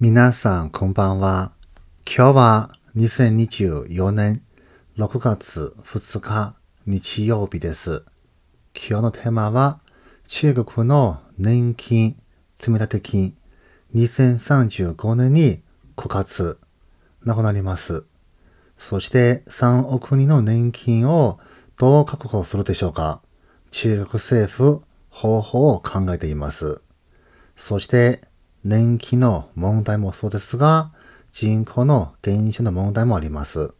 皆さん、こんばんは。今日は2024年6月2日日曜日です。今日のテーマは、中国の年金、積立金、2035年に枯渇、なくなります。そして3億人の年金をどう確保するでしょうか中国政府方法を考えています。そして年金の問題もそうですが、人口の減少の問題もあります。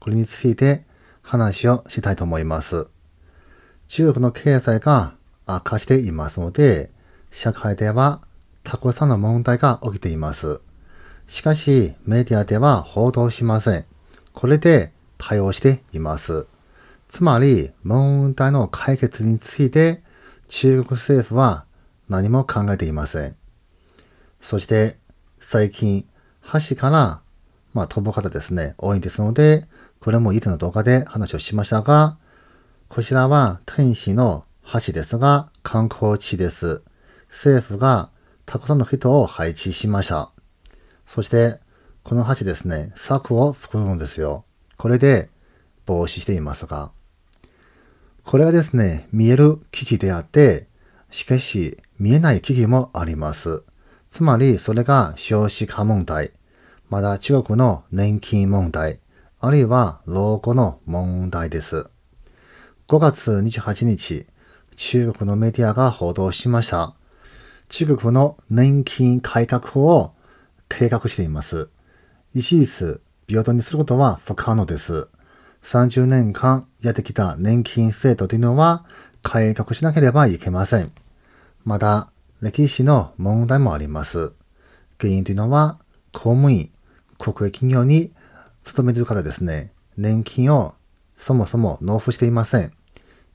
これについて話をしたいと思います。中国の経済が悪化していますので、社会ではたくさんの問題が起きています。しかし、メディアでは報道しません。これで対応しています。つまり、問題の解決について、中国政府は何も考えていません。そして最近箸から、まあ、飛ぶ方ですね、多いですので、これも以前の動画で話をしましたが、こちらは天使の橋ですが、観光地です。政府がたくさんの人を配置しました。そして、この橋ですね、柵を作るんですよ。これで防止していますが、これはですね、見える機器であって、しかし見えない機器もあります。つまり、それが少子化問題、まだ中国の年金問題、あるいは老後の問題です。5月28日、中国のメディアが報道しました。中国の年金改革法を計画しています。一律平等にすることは不可能です。30年間やってきた年金制度というのは改革しなければいけません。また、歴史の問題もあります。原因というのは、公務員、国営企業に勤めている方ですね、年金をそもそも納付していません。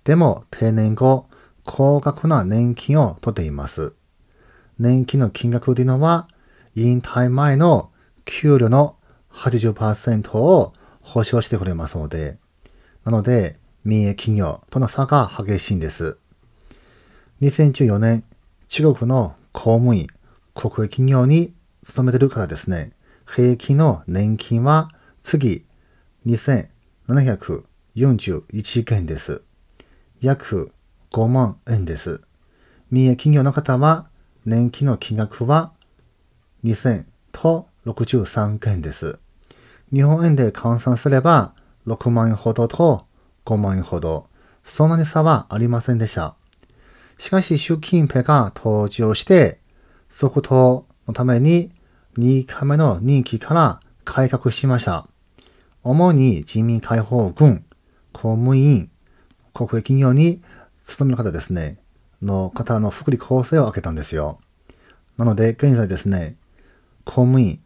でも、定年後、高額な年金を取っています。年金の金額というのは、引退前の給料の80%を保証してくれますので、なので、民営企業との差が激しいんです。2014年中国の公務員、国営企業に勤めてるからですね、平均の年金は次2741元です。約5万円です。民営企業の方は年金の金額は2000と63元です。日本円で換算すれば6万円ほどと5万円ほど。そんなに差はありませんでした。しかし、習近平が登場して、速報のために2回目の任期から改革しました。主に人民解放軍、公務員、国営企業に勤める方ですね、の方の福利厚生を開けたんですよ。なので、現在ですね、公務員、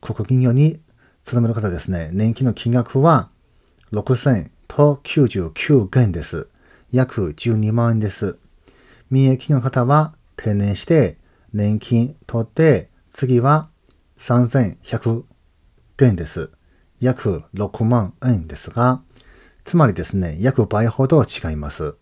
国営企業に勤める方ですね、年金の金額は6000と99元です。約12万円です。民営企業の方は定年して、年金取って、次は3100円です。約6万円ですが、つまりですね、約倍ほど違います。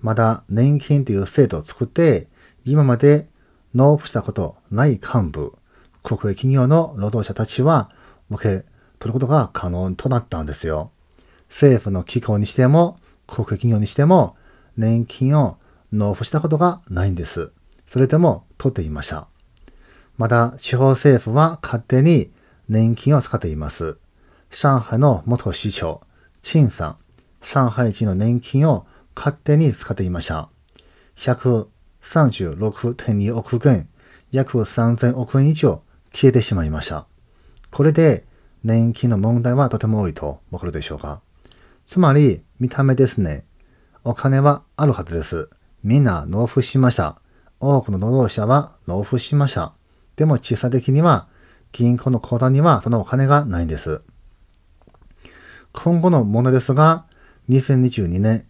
まだ年金という制度を作って、今まで納付したことない幹部、国営企業の労働者たちは受け取ることが可能となったんですよ。政府の機構にしても、国営企業にしても、年金を納付したことがないんです。それでも取っていました。また、地方政府は勝手に年金を使っています。上海の元市長、陳さん、上海人の年金を勝手に使っていました。136.2億元、約3000億円以上消えてしまいました。これで年金の問題はとても多いとわかるでしょうか。つまり、見た目ですね。お金はあるはずです。みんな納付しました。多くの労働者は納付しました。でも小さ的には銀行の口座にはそのお金がないんです。今後のものですが、2022年、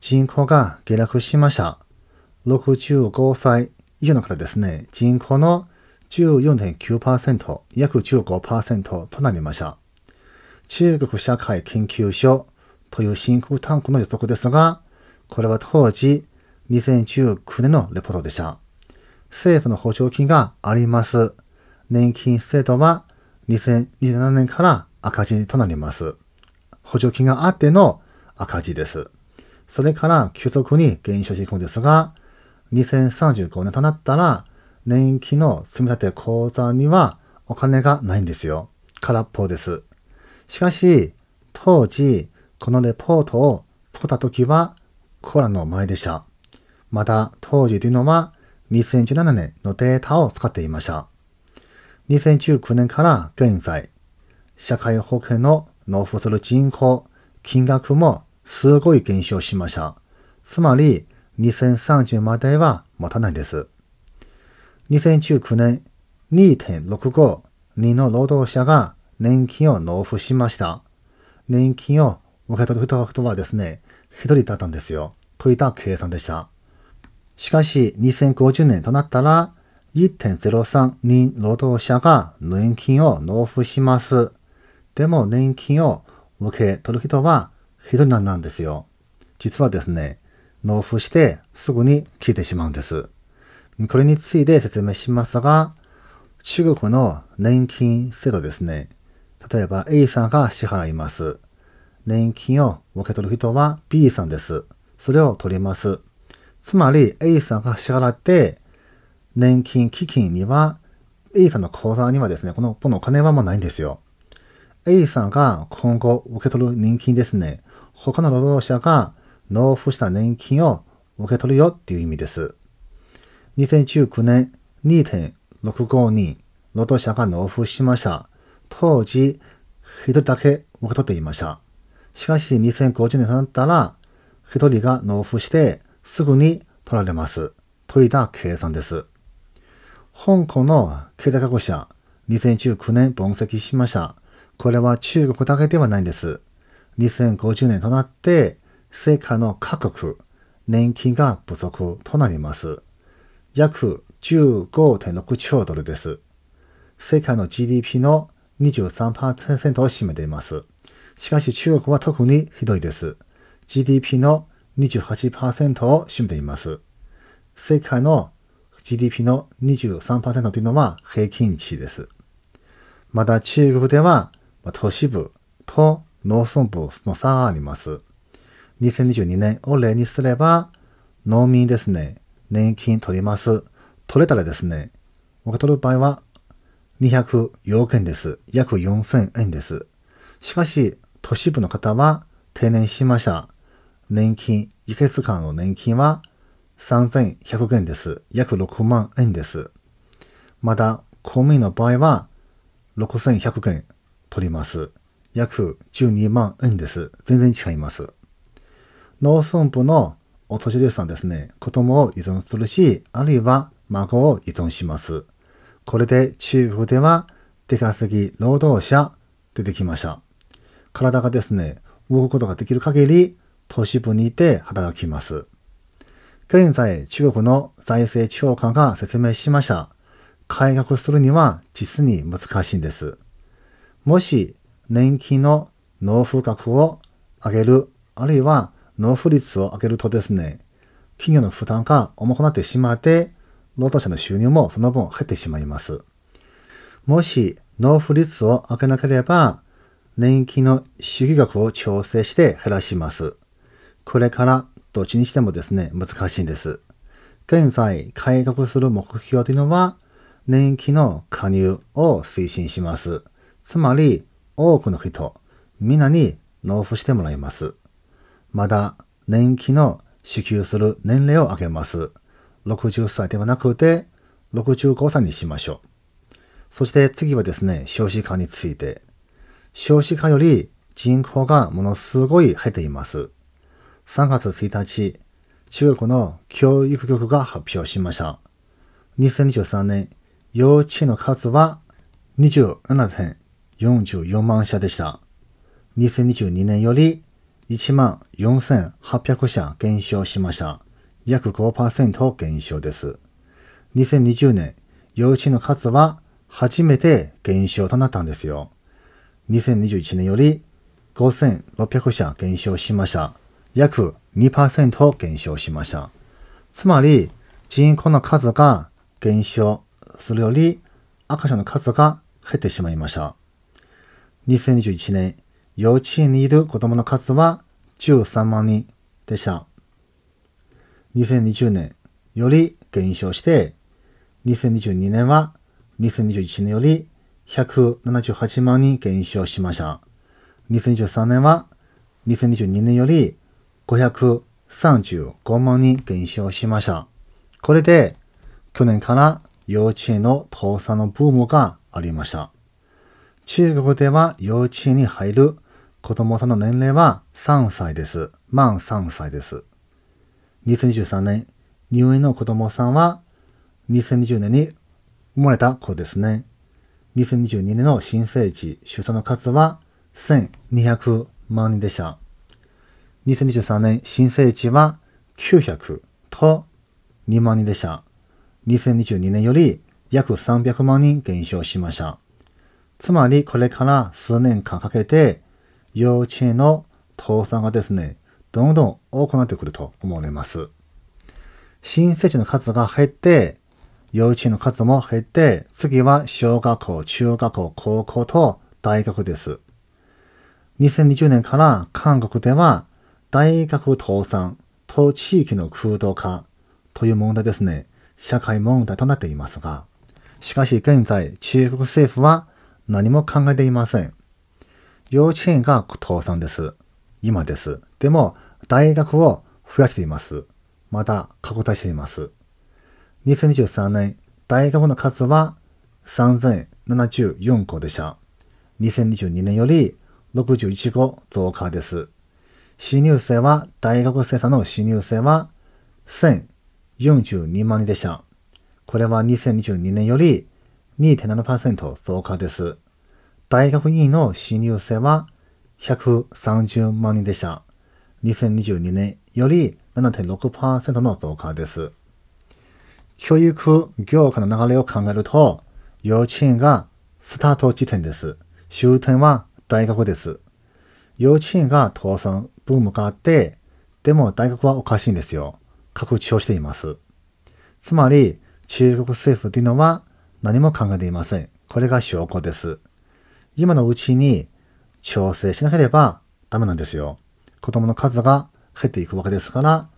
人口が下落しました。65歳以上の方ですね、人口の14.9%、約15%となりました。中国社会研究所という真空タンクの予測ですが、これは当時、2019年のレポートでした。政府の補助金があります。年金制度は2027年から赤字となります。補助金があっての赤字です。それから急速に減少していくんですが、2035年となったら、年金の積み立て口座にはお金がないんですよ。空っぽです。しかし、当時、このレポートを取った時はコロナの前でした。また、当時というのは、2017年のデータを使っていました。2019年から現在、社会保険の納付する人口、金額もすごい減少しました。つまり、2030までは持たないです。2019年、2.65人の労働者が年金を納付しました。年金を受け取る人はですね、一人だったんですよ。といった計算でした。しかし、2050年となったら、1.03人労働者が年金を納付します。でも年金を受け取る人は一人なんですよ。実はですね、納付してすぐに消えてしまうんです。これについて説明しますが、中国の年金制度ですね。例えば A さんが支払います。年金を受け取る人は B さんです。それを取ります。つまり A さんが支払って年金基金には A さんの口座にはですね、この、このお金はもうないんですよ。A さんが今後受け取る年金ですね。他の労働者が納付した年金を受け取るよっていう意味です。2019年2.65人労働者が納付しました。当時、一人だけ受け取っていました。しかし2050年になったら、一人が納付してすぐに取られます。といった計算です。香港の経済学者、2019年分析しました。これは中国だけではないんです。2050年となって、世界の各国、年金が不足となります。約15.6兆ドルです。世界の GDP の23%を占めています。しかし中国は特にひどいです。GDP の28%を占めています。世界の GDP の23%というのは平均値です。また中国では都市部と農村部の差があります。2022年を例にすれば、農民ですね、年金取ります。取れたらですね、僕が取る場合は204円です。約4000円です。しかし、都市部の方は定年しました。年金、輸血官の年金は3100円です。約6万円です。また、公務員の場合は6100円取ります。約12万円です。全然違います。農村部のお年寄りさんですね、子供を依存するし、あるいは孫を依存します。これで中国では出稼ぎ労働者出てきました。体がですね、動くことができる限り都市部にいて働きます。現在、中国の財政長官が説明しました。改革するには実に難しいんです。もし、年金の納付額を上げる、あるいは納付率を上げるとですね、企業の負担が重くなってしまって、労働者の収入もその分減ってしまいます。もし、納付率を上げなければ、年金の支給額を調整して減らします。これから、どっちにしてもですね、難しいんです。現在、改革する目標というのは、年金の加入を推進します。つまり、多くの人、皆に納付してもらいます。まだ、年金の支給する年齢を上げます。60歳ではなくて、65歳にしましょう。そして次はですね、少子化について。少子化より人口がものすごい減っています。3月1日、中国の教育局が発表しました。2023年、幼稚園の数は27.44万社でした。2022年より1万4800社減少しました。約5%減少です。2020年、幼稚園の数は初めて減少となったんですよ。2021年より5600社減少しました。約2%減少しました。つまり、人口の数が減少するより赤ちゃんの数が減ってしまいました。2021年、幼稚園にいる子供の数は13万人でした。2020年より減少して、2022年は2021年より178万人減少しました。2023年は2022年より535万人減少しました。これで、去年から幼稚園の倒産のブームがありました。中国では幼稚園に入る子供さんの年齢は3歳です。満3歳です。2023年、入園の子供さんは2020年に生まれた子ですね。2022年の新生児出産の数は1200万人でした。2023年新生値は900と2万人でした。2022年より約300万人減少しました。つまりこれから数年間かけて幼稚園の倒産がですね、どんどん多くなってくると思われます。新生児の数が減って、幼稚園の数も減って、次は小学校、中学校、高校と大学です。2020年から韓国では大学倒産と地域の空洞化という問題ですね、社会問題となっていますが、しかし現在中国政府は何も考えていません。幼稚園が倒産です。今です。でも、大学を増やしています。また拡大しています。2023年、大学の数は3074校でした。2022年より61校増加です。新入生は、大学生さんの新入生は、1042万人でした。これは2022年より2.7%増加です。大学院の新入生は130万人でした。2022年より7.6%の増加です。教育業界の流れを考えると、幼稚園がスタート地点です。終点は大学です。幼稚園が倒産ブームがあって、でも大学はおかしいんですよ。拡張しています。つまり、中国政府というのは何も考えていません。これが証拠です。今のうちに調整しなければダメなんですよ。子供の数が減っていくわけですから、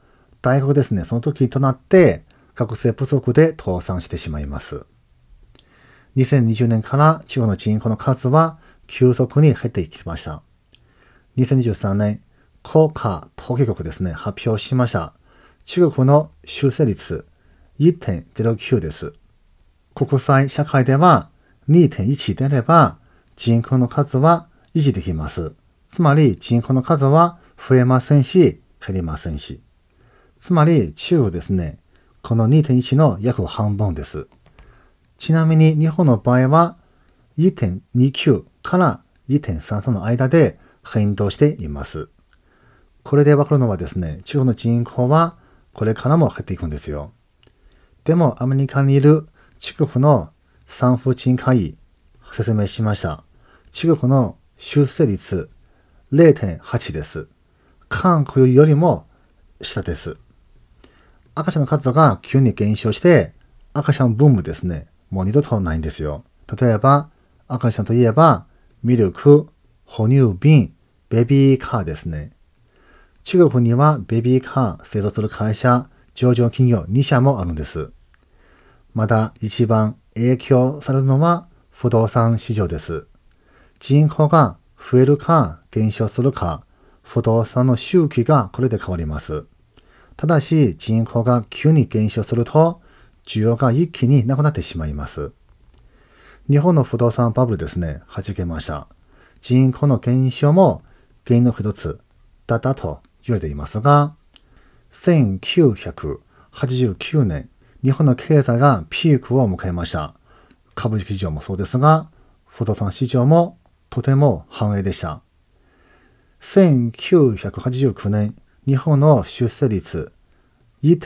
大学ですね、その時となって学生不足で倒産してしまいます。2020年から地方の人口の数は急速に減っていきました。2023年、効果統計局ですね、発表しました。中国の修正率1.09です。国際社会では2.1であれば人口の数は維持できます。つまり人口の数は増えませんし減りませんし。つまり中国ですね、この2.1の約半分です。ちなみに日本の場合は1.29から1.33の間で変動しています。これでわかるのはですね、地方の人口はこれからも減っていくんですよ。でも、アメリカにいる中国の産婦人科医、説明しました。中国の出生率0.8です。韓国よりも下です。赤ちゃんの数が急に減少して、赤ちゃんブームですね。もう二度とないんですよ。例えば、赤ちゃんといえば、ミルク、哺乳瓶、ベビーカーですね。中国にはベビーカー製造する会社、上場企業2社もあるんです。まだ一番影響されるのは不動産市場です。人口が増えるか減少するか、不動産の周期がこれで変わります。ただし人口が急に減少すると、需要が一気になくなってしまいます。日本の不動産バブルですね、弾けました。人口の減少も原因の一つだったと言われていますが、1989年、日本の経済がピークを迎えました。株式市場もそうですが、不動産市場もとても繁栄でした。1989年、日本の出生率1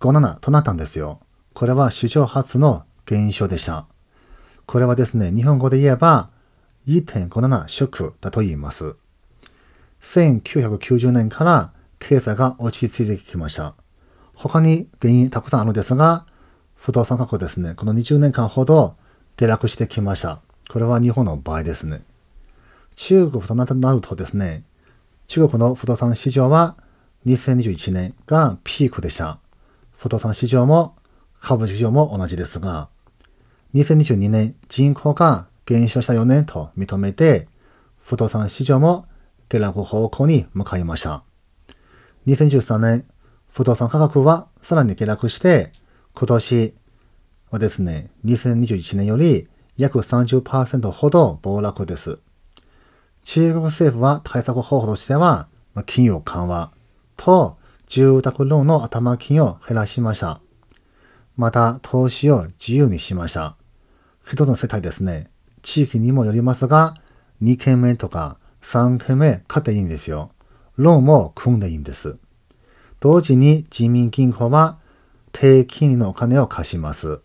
5 7となったんですよ。これは史上初の減少でした。これはですね、日本語で言えば1 5 7ショックだと言います。1990年から経済が落ち着いてきました。他に原因たくさんあるんですが、不動産価格ですね、この20年間ほど下落してきました。これは日本の場合ですね。中国となるとですね、中国の不動産市場は2021年がピークでした。不動産市場も株市場も同じですが、2022年人口が減少した4年と認めて、不動産市場も下落方向に向かいました。2013年、不動産価格はさらに下落して、今年はですね、2021年より約30%ほど暴落です。中国政府は対策方法としては、金融緩和と住宅ローンの頭金を減らしました。また、投資を自由にしました。一つの世帯ですね、地域にもよりますが、2軒目とか3手目勝っていいんですよ。ローンも組んでいいんです。同時に人民銀行は低金利のお金を貸します。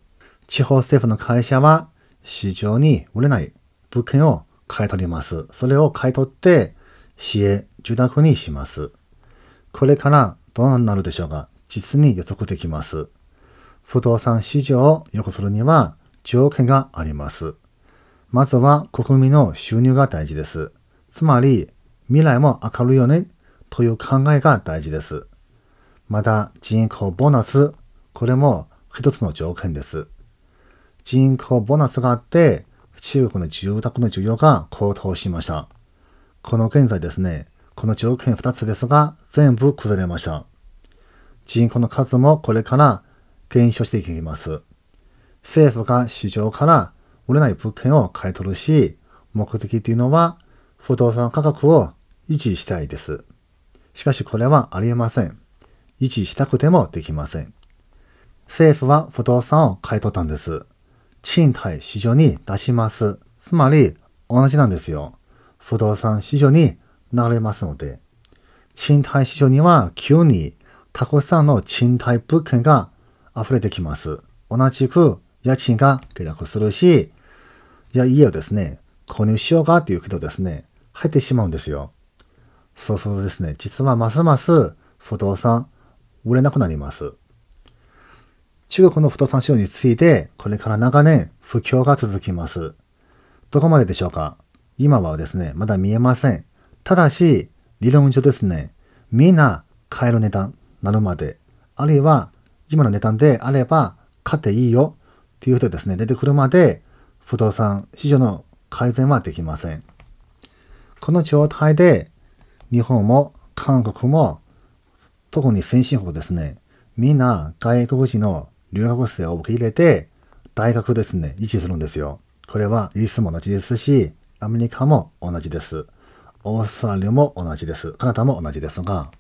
地方政府の会社は市場に売れない物件を買い取ります。それを買い取って市営住宅にします。これからどうなるでしょうか実に予測できます。不動産市場を良くするには条件があります。まずは国民の収入が大事です。つまり、未来も明るいよねという考えが大事です。また、人口ボーナス、これも一つの条件です。人口ボーナスがあって、中国の住宅の需要が高騰しました。この現在ですね、この条件2つですが、全部崩れました。人口の数もこれから減少していきます。政府が市場から売れない物件を買い取るし、目的というのは不動産価格を維持したいです。しかしこれはありえません。維持したくてもできません。政府は不動産を買い取ったんです。賃貸市場に出します。つまり同じなんですよ。不動産市場になれますので。賃貸市場には急にたくさんの賃貸物件が溢れてきます。同じく家賃が下落するし、いや、家をですね、購入しようかというどですね、入ってしまうんですよ。そうそうですね。実はますます不動産売れなくなります。中国の不動産市場について、これから長年不況が続きます。どこまででしょうか今はですね、まだ見えません。ただし、理論上ですね、みんな買える値段なるまで、あるいは今の値段であれば買っていいよっていう人ですね、出てくるまで不動産市場の改善はできません。この状態で、日本も韓国も、特に先進国ですね、みんな外国人の留学生を受け入れて、大学ですね、維持するんですよ。これはイギリスも同じですし、アメリカも同じです。オーストラリアも同じです。カナダも同じですが、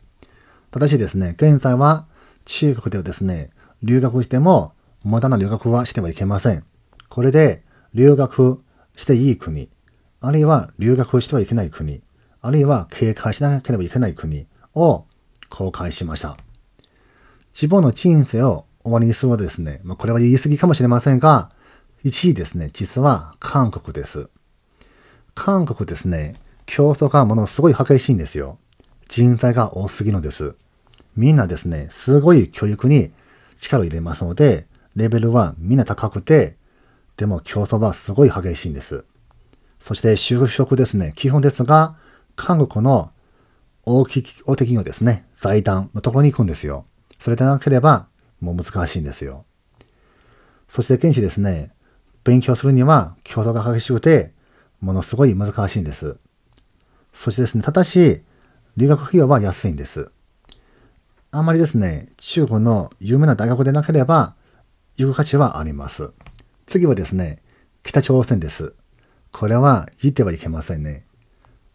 ただしですね、現在は中国ではですね、留学しても無駄な留学はしてはいけません。これで留学していい国、あるいは留学してはいけない国、あるいは警戒しなければいけない国を公開しました。自分の人生を終わりにするはですね、まあ、これは言い過ぎかもしれませんが、1位ですね、実は韓国です。韓国ですね、競争がものすごい激しいんですよ。人材が多すぎるのです。みんなですね、すごい教育に力を入れますので、レベルはみんな高くて、でも競争はすごい激しいんです。そして就職ですね、基本ですが、韓国の大き大手企業ですね、財団のところに行くんですよ。それでなければ、もう難しいんですよ。そして現地ですね、勉強するには競争が激しくて、ものすごい難しいんです。そしてですね、ただし、留学費用は安いんです。あんまりですね、中国の有名な大学でなければ、行く価値はあります。次はですね、北朝鮮です。これは言ってはいけませんね。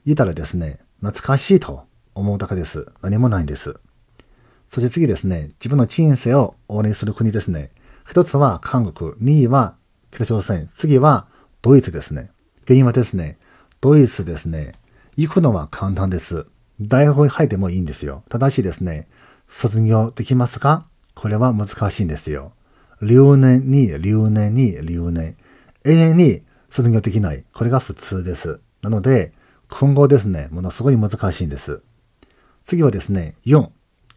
言ったらですね、懐かしいと思うだけです。何もないんです。そして次ですね、自分の人生を応援する国ですね。一つは韓国、2位は北朝鮮、次はドイツですね。原因はですね、ドイツですね、行くのは簡単です。大学に入ってもいいんですよ。ただしですね、卒業できますかこれは難しいんですよ。留年に留年に留年。永遠に卒業できない。これが普通です。なので、今後ですね、ものすごい難しいんです。次はですね、4。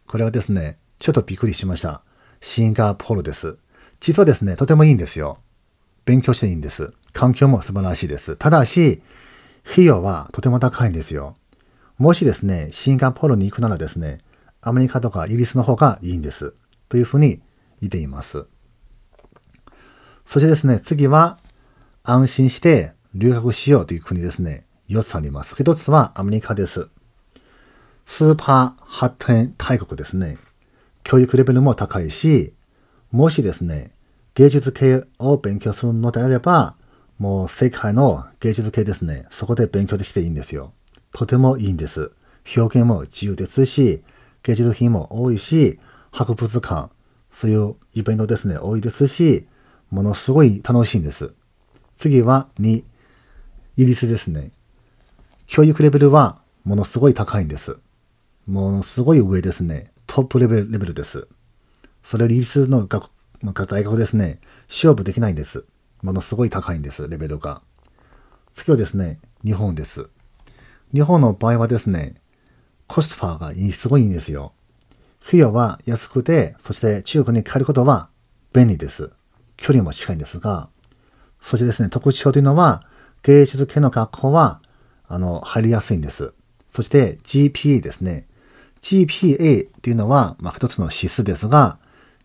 これはですね、ちょっとびっくりしました。シンガポールです。実はですね、とてもいいんですよ。勉強していいんです。環境も素晴らしいです。ただし、費用はとても高いんですよ。もしですね、シンガポールに行くならですね、アメリカとかイギリスの方がいいんです。というふうに言っています。そしてですね、次は安心して留学しようという国ですね、4つあります。1つはアメリカです。スーパー発展大国ですね。教育レベルも高いし、もしですね、芸術系を勉強するのであれば、もう世界の芸術系ですね、そこで勉強していいんですよ。とてもいいんです。表現も自由ですし、芸術品も多いし、博物館、そういうイベントですね、多いですし、ものすごい楽しいんです。次は2、イギリスですね。教育レベルはものすごい高いんです。ものすごい上ですね。トップレベルです。それよりイギリスの学大学ですね、勝負できないんです。ものすごい高いんです、レベルが。次はですね、日本です。日本の場合はですね、コスパがすごいんですよ。費用は安くて、そして中国に帰ることは便利です。距離も近いんですが、そしてですね、特徴というのは、芸術系の学校は、あの、入りやすいんです。そして GPA ですね。GPA というのは、まあ、一つの指数ですが、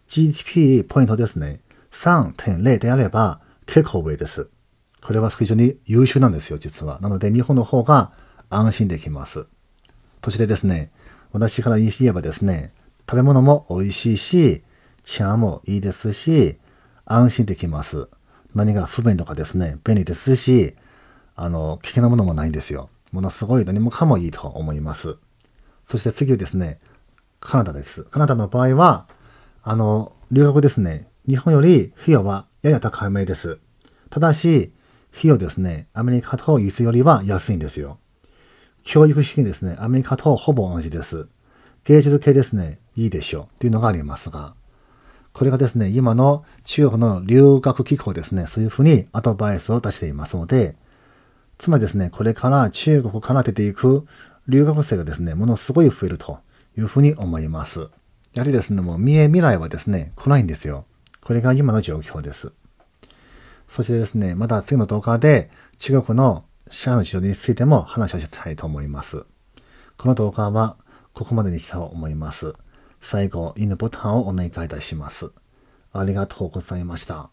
GPA ポイントですね。3.0であれば、結構上です。これは非常に優秀なんですよ、実は。なので、日本の方が安心できます。そしてですね、私から言えばですね、食べ物も美味しいし、治安もいいですし、安心できます。何が不便とかですね、便利ですし、あの、危険なものもないんですよ。ものすごい何もかもいいと思います。そして次はですね、カナダです。カナダの場合は、あの、留学ですね、日本より費用はやや高めです。ただし、費用ですね、アメリカとイギリスよりは安いんですよ。教育資金ですね、アメリカとほぼ同じです。芸術系ですね、いいでしょう、というのがありますが、これがですね、今の中国の留学機構ですね、そういうふうにアドバイスを出していますので、つまりですね、これから中国から出ていく留学生がですね、ものすごい増えるというふうに思います。やはりですね、もう見え未来はですね、来ないんですよ。これが今の状況です。そしてですね、また次の動画で中国の社会の事情についても話をしたいと思います。この動画はここまでにしたと思います。最後、犬ボタンをお願いいたします。ありがとうございました。